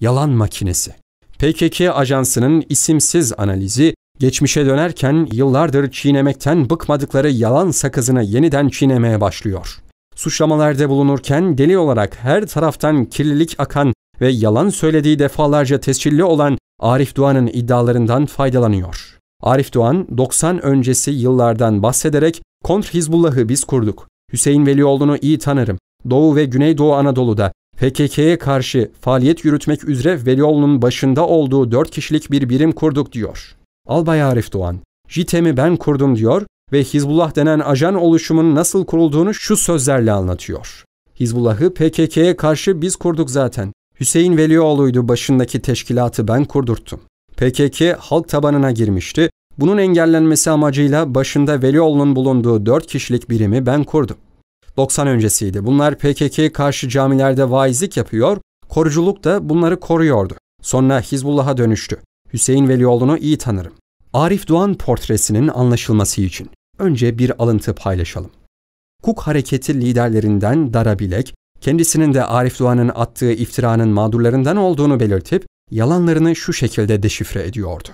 yalan makinesi. PKK ajansının isimsiz analizi geçmişe dönerken yıllardır çiğnemekten bıkmadıkları yalan sakızını yeniden çiğnemeye başlıyor. Suçlamalarda bulunurken deli olarak her taraftan kirlilik akan ve yalan söylediği defalarca tescilli olan Arif Doğan'ın iddialarından faydalanıyor. Arif Doğan 90 öncesi yıllardan bahsederek kontr Hizbullah'ı biz kurduk. Hüseyin Velioğlu'nu iyi tanırım. Doğu ve Güneydoğu Anadolu'da PKK'ye karşı faaliyet yürütmek üzere Velioğlu'nun başında olduğu dört kişilik bir birim kurduk diyor. Albay Arif Doğan, JITEM'i ben kurdum diyor ve Hizbullah denen ajan oluşumun nasıl kurulduğunu şu sözlerle anlatıyor. Hizbullah'ı PKK'ye karşı biz kurduk zaten. Hüseyin Velioğlu'ydu başındaki teşkilatı ben kurdurttum. PKK halk tabanına girmişti. Bunun engellenmesi amacıyla başında Velioğlu'nun bulunduğu dört kişilik birimi ben kurdum. 90 öncesiydi. Bunlar PKK karşı camilerde vaizlik yapıyor, koruculuk da bunları koruyordu. Sonra Hizbullah'a dönüştü. Hüseyin Velioğlu'nu iyi tanırım. Arif Doğan portresinin anlaşılması için önce bir alıntı paylaşalım. Kuk hareketi liderlerinden Dara Bilek kendisinin de Arif Doğan'ın attığı iftiranın mağdurlarından olduğunu belirtip yalanlarını şu şekilde deşifre ediyordu.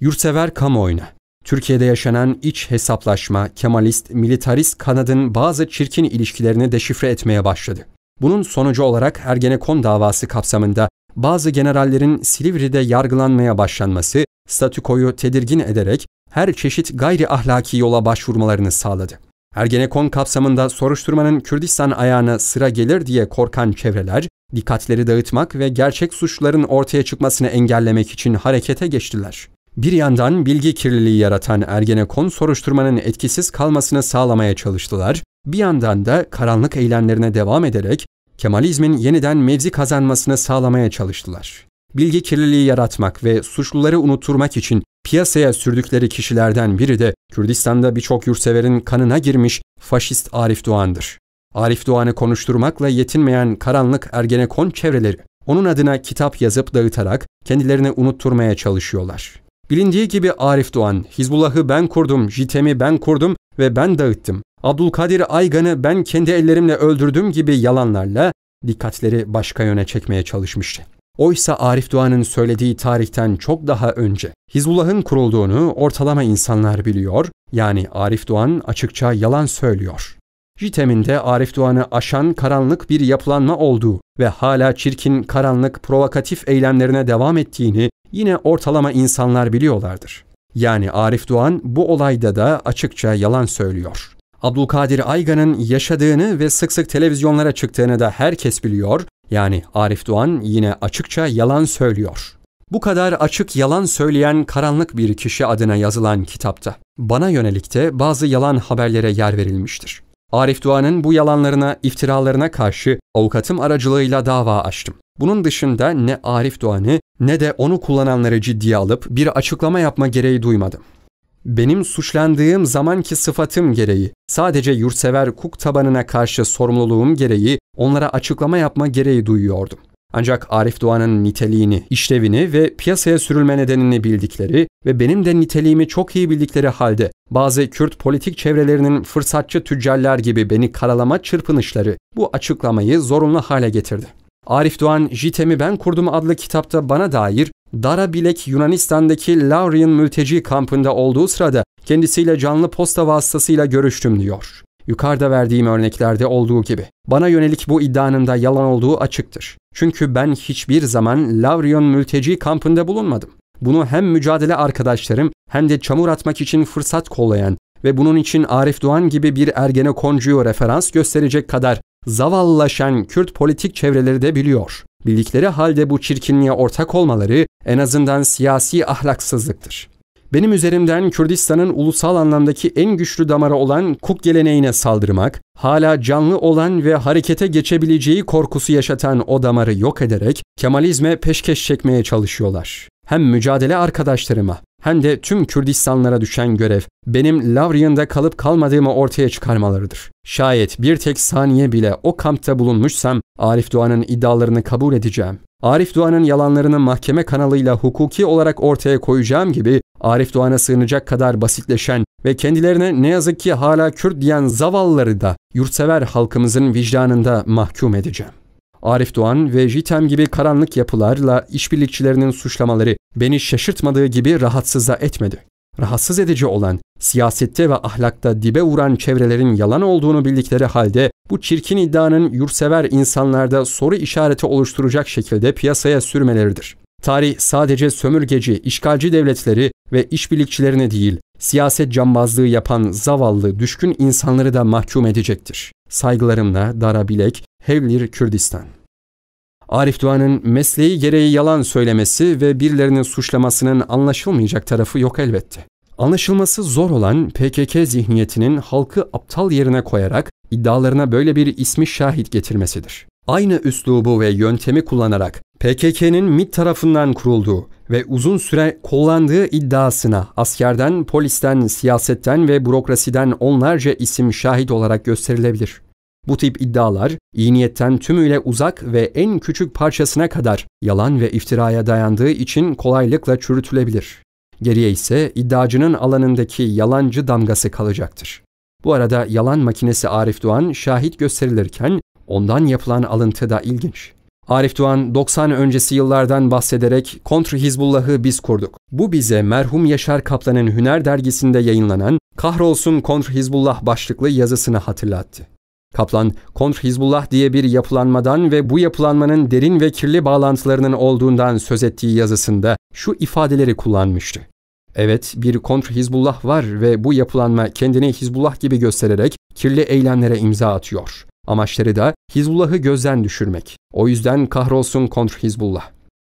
Yurtsever kamuoyuna, Türkiye'de yaşanan iç hesaplaşma, Kemalist, militarist kanadın bazı çirkin ilişkilerini deşifre etmeye başladı. Bunun sonucu olarak Ergenekon davası kapsamında bazı generallerin Silivri'de yargılanmaya başlanması, statükoyu tedirgin ederek her çeşit gayri ahlaki yola başvurmalarını sağladı. Ergenekon kapsamında soruşturmanın Kürdistan ayağına sıra gelir diye korkan çevreler, dikkatleri dağıtmak ve gerçek suçların ortaya çıkmasını engellemek için harekete geçtiler. Bir yandan bilgi kirliliği yaratan Ergenekon soruşturmanın etkisiz kalmasını sağlamaya çalıştılar, bir yandan da karanlık eylemlerine devam ederek Kemalizmin yeniden mevzi kazanmasını sağlamaya çalıştılar. Bilgi kirliliği yaratmak ve suçluları unutturmak için piyasaya sürdükleri kişilerden biri de Kürdistan'da birçok yurtseverin kanına girmiş faşist Arif Doğan'dır. Arif Doğan'ı konuşturmakla yetinmeyen karanlık Ergenekon çevreleri onun adına kitap yazıp dağıtarak kendilerini unutturmaya çalışıyorlar. Bilindiği gibi Arif Doğan, Hizbullah'ı ben kurdum, JITEM'i ben kurdum ve ben dağıttım. Abdülkadir Aygan'ı ben kendi ellerimle öldürdüm gibi yalanlarla dikkatleri başka yöne çekmeye çalışmıştı. Oysa Arif Doğan'ın söylediği tarihten çok daha önce Hizbullah'ın kurulduğunu ortalama insanlar biliyor, yani Arif Doğan açıkça yalan söylüyor. JITEM'in de Arif Doğan'ı aşan karanlık bir yapılanma olduğu ve hala çirkin, karanlık, provokatif eylemlerine devam ettiğini yine ortalama insanlar biliyorlardır. Yani Arif Doğan bu olayda da açıkça yalan söylüyor. Abdülkadir Aygan'ın yaşadığını ve sık sık televizyonlara çıktığını da herkes biliyor. Yani Arif Doğan yine açıkça yalan söylüyor. Bu kadar açık yalan söyleyen karanlık bir kişi adına yazılan kitapta bana yönelik de bazı yalan haberlere yer verilmiştir. Arif Doğan'ın bu yalanlarına, iftiralarına karşı avukatım aracılığıyla dava açtım. Bunun dışında ne Arif Doğan'ı ne de onu kullananları ciddiye alıp bir açıklama yapma gereği duymadım. Benim suçlandığım zamanki sıfatım gereği, sadece yurtsever kuk tabanına karşı sorumluluğum gereği onlara açıklama yapma gereği duyuyordum. Ancak Arif Doğan'ın niteliğini, işlevini ve piyasaya sürülme nedenini bildikleri ve benim de niteliğimi çok iyi bildikleri halde bazı Kürt politik çevrelerinin fırsatçı tüccarlar gibi beni karalama çırpınışları bu açıklamayı zorunlu hale getirdi. Arif Doğan Jitem'i Ben Kurdum adlı kitapta bana dair Dara Bilek Yunanistan'daki Laurian mülteci kampında olduğu sırada kendisiyle canlı posta vasıtasıyla görüştüm diyor. Yukarıda verdiğim örneklerde olduğu gibi. Bana yönelik bu iddianın da yalan olduğu açıktır. Çünkü ben hiçbir zaman Lavrion mülteci kampında bulunmadım. Bunu hem mücadele arkadaşlarım hem de çamur atmak için fırsat kollayan ve bunun için Arif Doğan gibi bir ergene koncuyu referans gösterecek kadar zavallaşan Kürt politik çevreleri de biliyor. Bildikleri halde bu çirkinliğe ortak olmaları en azından siyasi ahlaksızlıktır. Benim üzerimden Kürdistan'ın ulusal anlamdaki en güçlü damarı olan Kuk geleneğine saldırmak, hala canlı olan ve harekete geçebileceği korkusu yaşatan o damarı yok ederek Kemalizme peşkeş çekmeye çalışıyorlar. Hem mücadele arkadaşlarıma hem de tüm Kürdistanlara düşen görev benim Lavriyan'da kalıp kalmadığımı ortaya çıkarmalarıdır. Şayet bir tek saniye bile o kampta bulunmuşsam Arif Doğan'ın iddialarını kabul edeceğim. Arif Doğan'ın yalanlarını mahkeme kanalıyla hukuki olarak ortaya koyacağım gibi Arif Doğan'a sığınacak kadar basitleşen ve kendilerine ne yazık ki hala Kürt diyen zavalları da yurtsever halkımızın vicdanında mahkum edeceğim. Arif Doğan ve JITEM gibi karanlık yapılarla işbirlikçilerinin suçlamaları Beni şaşırtmadığı gibi rahatsız da etmedi. Rahatsız edici olan, siyasette ve ahlakta dibe vuran çevrelerin yalan olduğunu bildikleri halde bu çirkin iddianın yursever insanlarda soru işareti oluşturacak şekilde piyasaya sürmeleridir. Tarih sadece sömürgeci, işgalci devletleri ve işbirlikçilerini değil, siyaset cambazlığı yapan zavallı, düşkün insanları da mahkum edecektir. Saygılarımla Darabilek, Hevlir, Kürdistan. Arif Duan'ın mesleği gereği yalan söylemesi ve birilerinin suçlamasının anlaşılmayacak tarafı yok elbette. Anlaşılması zor olan PKK zihniyetinin halkı aptal yerine koyarak iddialarına böyle bir ismi şahit getirmesidir. Aynı üslubu ve yöntemi kullanarak PKK'nin MIT tarafından kurulduğu ve uzun süre kullandığı iddiasına askerden, polisten, siyasetten ve bürokrasiden onlarca isim şahit olarak gösterilebilir. Bu tip iddialar iyi niyetten tümüyle uzak ve en küçük parçasına kadar yalan ve iftiraya dayandığı için kolaylıkla çürütülebilir. Geriye ise iddiacının alanındaki yalancı damgası kalacaktır. Bu arada yalan makinesi Arif Doğan şahit gösterilirken ondan yapılan alıntı da ilginç. Arif Doğan 90 öncesi yıllardan bahsederek Kontr Hizbullah'ı biz kurduk. Bu bize merhum Yaşar Kaplan'ın Hüner dergisinde yayınlanan Kahrolsun Kontr Hizbullah başlıklı yazısını hatırlattı. Kaplan, Kontr Hizbullah diye bir yapılanmadan ve bu yapılanmanın derin ve kirli bağlantılarının olduğundan söz ettiği yazısında şu ifadeleri kullanmıştı. Evet, bir kontr Hizbullah var ve bu yapılanma kendini Hizbullah gibi göstererek kirli eylemlere imza atıyor. Amaçları da Hizbullah'ı gözden düşürmek. O yüzden kahrolsun kontr Hizbullah.